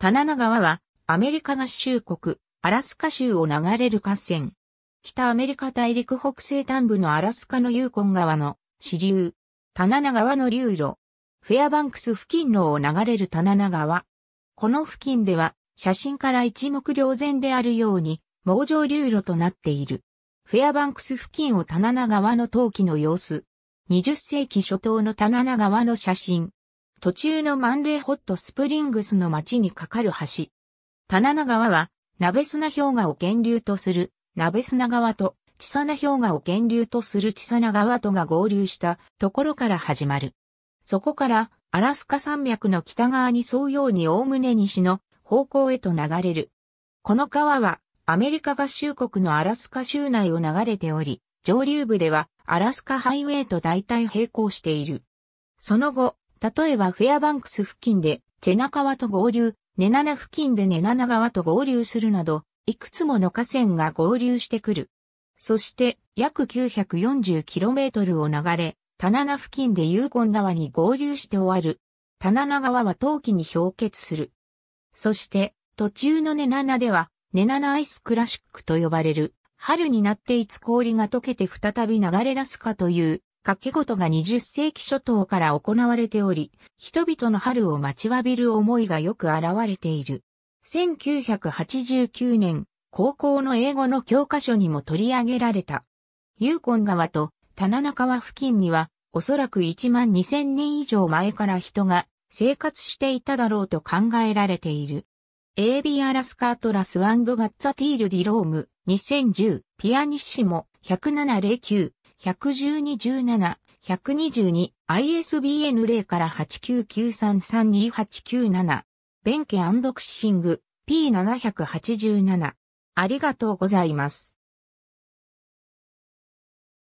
タナナ川は、アメリカ合衆国、アラスカ州を流れる河川。北アメリカ大陸北西端部のアラスカのユーコン川の支流、タナナ川の流路、フェアバンクス付近のを流れるタナナ川。この付近では、写真から一目瞭然であるように、網状流路となっている。フェアバンクス付近をタナナ川の陶器の様子。20世紀初頭のタナナ川の写真。途中のマンレーホットスプリングスの町に架かる橋。棚名川は、鍋砂氷河を源流とする、鍋砂川と、千砂氷河を源流とする千砂川とが合流したところから始まる。そこから、アラスカ山脈の北側に沿うように概ね西の方向へと流れる。この川は、アメリカ合衆国のアラスカ州内を流れており、上流部ではアラスカハイウェイと大体並行している。その後、例えばフェアバンクス付近でチェナ川と合流、ネナナ付近でネナナ川と合流するなど、いくつもの河川が合流してくる。そして約 940km を流れ、タナナ付近でユーコン川に合流して終わる。タナナ川は陶器に氷結する。そして途中のネナナでは、ネナナアイスクラシックと呼ばれる、春になっていつ氷が溶けて再び流れ出すかという掛け事が20世紀初頭から行われており、人々の春を待ちわびる思いがよく現れている。1989年、高校の英語の教科書にも取り上げられた。ユーコン川と棚中川付近には、おそらく1万2000年以上前から人が生活していただろうと考えられている。AB アラスカートラスガッツァティールディローム2010ピアニッシモ1709 11217、122、ISBN 0から8993328997、弁慶クシング P787。ありがとうございます。